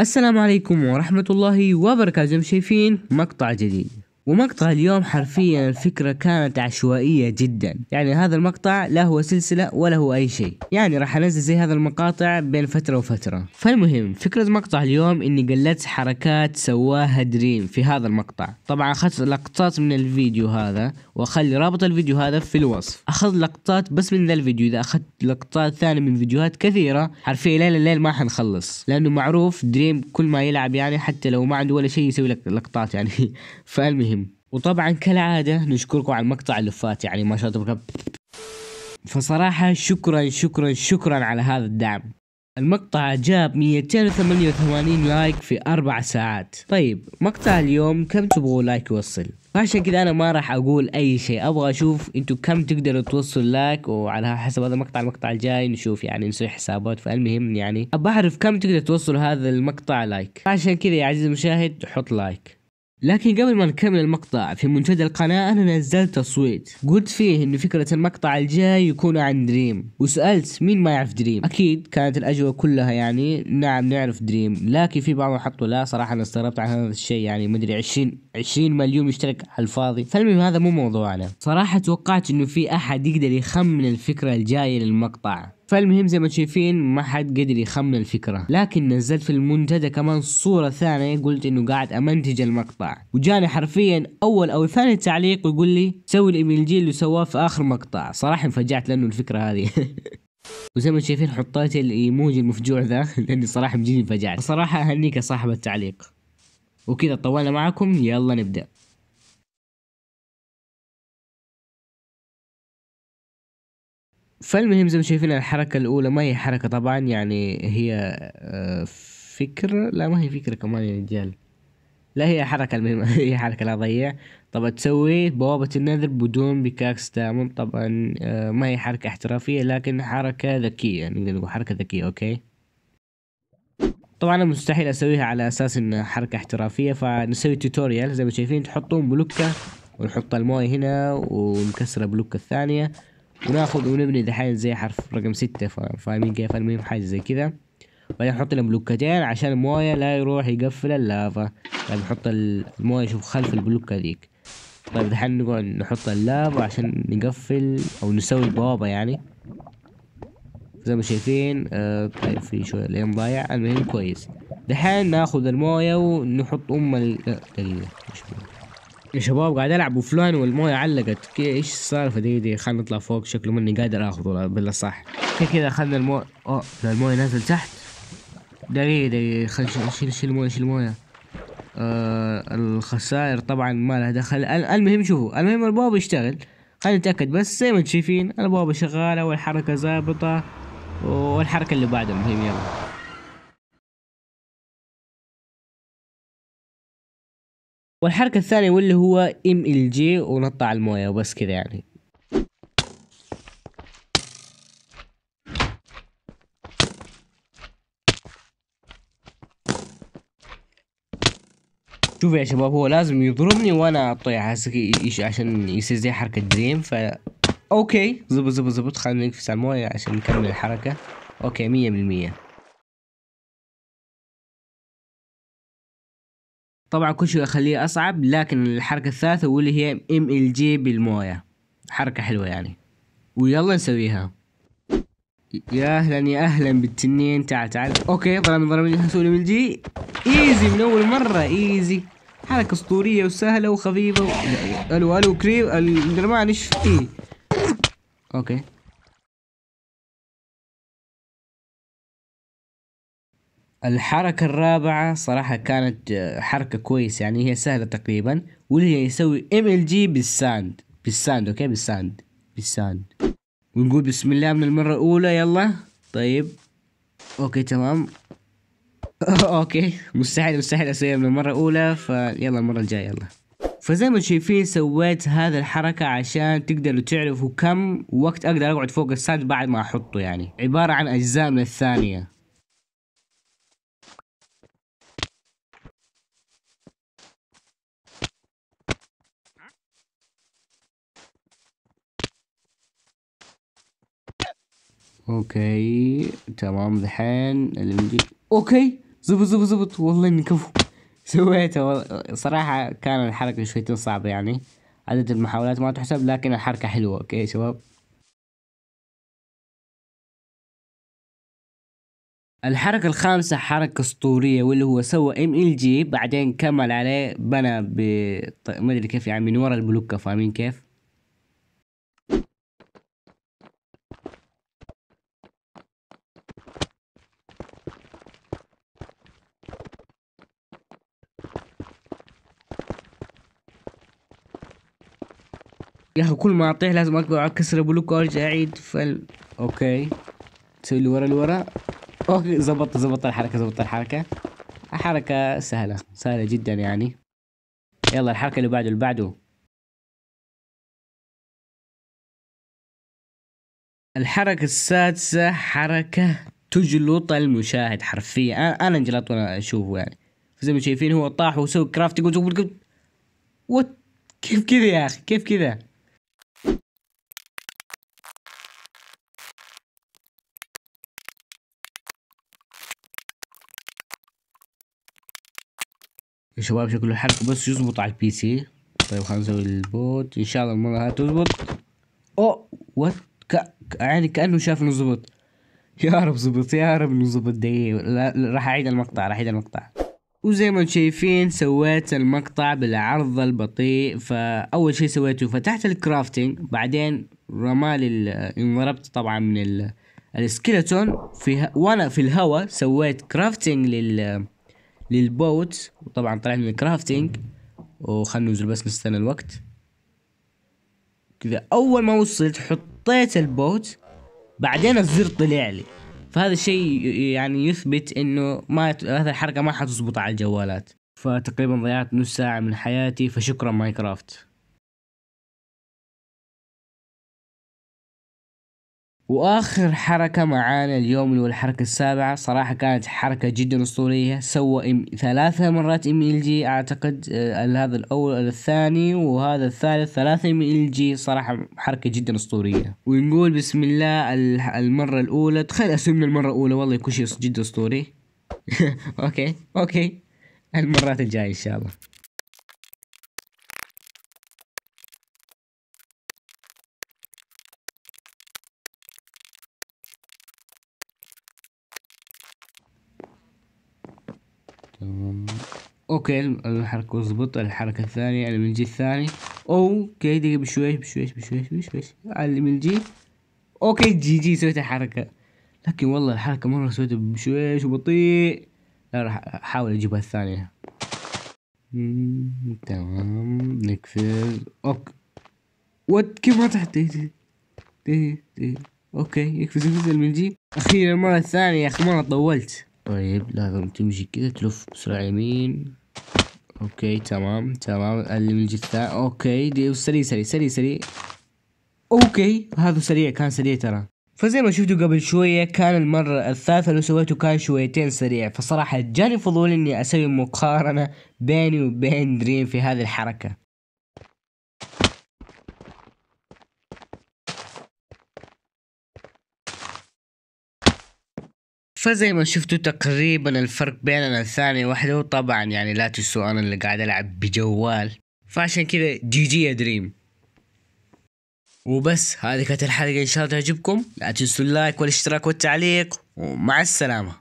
السلام عليكم ورحمة الله وبركاته شايفين مقطع جديد ومقطع اليوم حرفيا الفكرة كانت عشوائية جدا يعني هذا المقطع لا هو سلسلة ولا هو أي شيء يعني راح أنزل زي هذا المقاطع بين فترة وفترة فالمهم فكرة مقطع اليوم إني قلدت حركات سواها دريم في هذا المقطع طبعا أخذت لقطات من الفيديو هذا وأخلي رابط الفيديو هذا في الوصف أخذ لقطات بس من ذا الفيديو إذا أخذت لقطات ثانية من فيديوهات كثيرة حرفيا ليل الليل ما حنخلص لأنه معروف دريم كل ما يلعب يعني حتى لو ما عنده ولا شيء يسوي لك لقطات يعني فالمهم وطبعا كالعادة نشكركم على المقطع اللي فات يعني ما شاء الله فصراحة شكرا شكرا شكرا على هذا الدعم المقطع جاب 288 لايك في أربع ساعات طيب مقطع اليوم كم تبغوا لايك يوصل عشان كذا أنا ما راح أقول أي شيء أبغى أشوف أنتوا كم تقدروا توصلوا لايك وعلى حسب هذا المقطع المقطع الجاي نشوف يعني نسوي حسابات فالمهم يعني ابغى أعرف كم تقدر توصل هذا المقطع لايك عشان كذا يا عزيزي المشاهد حط لايك لكن قبل ما نكمل المقطع في منتدى القناة أنا نزلت تصويت قلت فيه إن فكرة المقطع الجاي يكون عن دريم وسألت مين ما يعرف دريم أكيد كانت الأجوبة كلها يعني نعم نعرف دريم لكن في بعضهم حطوا لا صراحة أنا استغربت عن هذا الشيء يعني مدري 20 20 مليون مشترك على الفاضي فالمهم هذا مو موضوعنا صراحة توقعت إنه في أحد يقدر يخمن الفكرة الجاية للمقطع فالمهم زي ما شايفين ما حد قدر يخمن الفكرة لكن نزلت في المنتدى كمان صورة ثانية قلت انه قاعد امنتج المقطع وجاني حرفيا اول او ثاني تعليق ويقول لي سوي الايميلجي اللي سواه في اخر مقطع صراحة انفجعت لانه الفكرة هذه وزي ما شايفين حطيت الايموجي المفجوع ذا لاني صراحة مجيني انفجعت صراحة اهنيك يا صاحب التعليق وكذا طولنا معكم يلا نبدأ فالمهم زي ما شايفين الحركة الأولى ما هي حركة طبعا يعني هي آه، فكرة لا ما هي فكرة كمان يا رجال لا هي حركة المهم هي حركة لا ضيع طبعا تسوي بوابة النذر بدون بكاكس تمام طبعا آه، ما هي حركة احترافية لكن حركة ذكية يعني نقدر نقول حركة ذكية أوكي طبعا انا مستحيل اسويها على اساس انها حركه احترافيه فنسوي توتوريال زي ما شايفين تحطون بلوكه ونحط المويه هنا ونكسر البلوكة الثانيه وناخد ونبني دحين زي حرف رقم ستة فاهمين كيف المهم حاجة زي كذا بعدين نحط لنا بلوكتين عشان الموية لا يروح يقفل اللافا طيب نحط الموية شوف خلف البلوكة ذيك طيب دحين نقعد نحط اللافا عشان نقفل او نسوي البوابة يعني زي ما شايفين آه طيب في شوية لين ضايع المهم كويس دحين ناخذ الموية ونحط ام ال دقيقة آه، يا شباب قاعد العب وفلان والمويه علقت ايش السالفه دي دي خلينا نطلع فوق شكله مني قادر اخذه بالله صح كذا اخذنا المويه اوه المويه نازل تحت دقيقه دقيقه خلينا شيل شيل المويه شيل المويه آه الخسائر طبعا ما لها دخل المهم شوفوا المهم البوابه يشتغل خلينا نتاكد بس زي ما انتم شايفين البوابه شغاله والحركه ظابطه والحركه اللي بعدها المهم يلا والحركة الثانية واللي هو ام ال جي ونط على الموية وبس كذا يعني شوف يا شباب هو لازم يضربني وانا اطيح عشان يصير زي حركة دريم ف اوكي زبط زبط زبط خلينا نقفز على الموية عشان نكمل الحركة اوكي مية بالمية طبعا كل شيء اخليه اصعب لكن الحركة الثالثة واللي هي ام ال جي بالموية حركة حلوة يعني ويلا نسويها يا اهلا يا اهلا بالتنين تعال تعال اوكي طلع من ضربني ام ال جي ايزي من اول مرة ايزي حركة اسطورية وسهلة وخفيفة الو الو كريم الجرمان ايش فيه اوكي الحركة الرابعة صراحة كانت آه، حركة كويسة يعني هي سهلة تقريبا واللي هي يسوي ام ال جي بالساند بالساند اوكي بالساند بالساند ونقول بسم الله من المرة الأولى يلا طيب اوكي تمام اوكي مستحيل مستحيل اسويها من المرة الأولى فيلا المرة الجاية يلا فزي ما شايفين سويت هذا الحركة عشان تقدروا تعرفوا كم وقت اقدر اقعد فوق الساند بعد ما احطه يعني عبارة عن اجزاء من الثانية اوكي تمام ذحين اللي من اوكي زبط زبط زبط والله اني كفو سويته صراحة كان الحركة شويتين صعبة يعني عدد المحاولات ما تحسب لكن الحركة حلوة اوكي يا شباب الحركة الخامسة حركة اسطورية واللي هو سوى ام ال جي بعدين كمل عليه بنى ب ما ادري كيف يعني من ورا البلوكة فاهمين كيف؟ يا اخي كل ما اطيح لازم اقطع اكسر بلوك وارجع اعيد فال اوكي تسوي اللي ورا اللي اوكي زبط زبط الحركه زبط الحركه حركه سهله سهله جدا يعني يلا الحركه اللي بعده اللي بعده الحركة السادسة حركة تجلط المشاهد حرفيا انا انجلط وانا اشوفه يعني زي ما شايفين هو طاح وسوى كرافت وات كيف كذا يا اخي كيف كذا يا شباب شكله الحركة بس يزبط على البي سي طيب خلينا نسوي البوت ان شاء الله المرة هاي تزبط اوه وات ك... يعني كأنه شاف انه ظبط يا رب ظبط يا رب انه ظبط دقيقة لا... راح اعيد المقطع راح اعيد المقطع وزي ما انتم شايفين سويت المقطع بالعرض البطيء فاول شيء سويته فتحت الكرافتنج بعدين رمالي ال... انضربت طبعا من ال... السكيلتون في ه... وانا في الهواء سويت كرافتنج لل للبوت وطبعا طلعنا الكرافتنج وخلنا ننزل بس نستنى الوقت كذا اول ما وصلت حطيت البوت بعدين الزر طلع لي فهذا الشيء يعني يثبت انه ما هذه الحركه ما حتزبط على الجوالات فتقريبا ضيعت نص ساعه من حياتي فشكرا ماينكرافت واخر حركة معانا اليوم اللي هو الحركة السابعة صراحة كانت حركة جدا اسطورية سوى ثلاثة مرات ام ال جي اعتقد آه هذا الاول الثاني وهذا الثالث ثلاثة ام ال جي صراحة حركة جدا اسطورية ونقول بسم الله المرة الاولى تخيل اسمنا المرة الاولى والله يكون شيء جدا اسطوري اوكي اوكي المرات الجاية ان شاء الله اوكي الحركة اظبط الحركة الثانية اللي من الجي الثاني اوكي دقيقة بشويش بشويش بشويش بشويش اللي من الجي اوكي جي جي سويت الحركة لكن والله الحركة مرة سويتها بشويش وبطيء لا راح احاول اجيبها الثانية تمام نقفل اوكي وات كيف ما تحت اوكي يقفز يقفز من جي اخيرا المرة الثانية يا اخي مرة طولت طيب لازم تمشي كذا تلف بسرعة يمين اوكي تمام تمام اللي من الجثة اوكي دي سريع سريع سريع سريع اوكي هذا سريع كان سريع ترى فزي ما شفتوا قبل شوية كان المرة الثالثة اللي سويته كان شويتين سريع فصراحة جاني فضول اني اسوي مقارنة بيني وبين دريم في هذه الحركة فزي ما شفتوا تقريبا الفرق بيننا الثاني وحده وطبعا يعني لا تنسوا انا اللي قاعد العب بجوال فعشان كذا جي جي يا دريم وبس هذه كانت الحلقة ان شاء الله تعجبكم لا تنسوا اللايك والاشتراك والتعليق ومع السلامة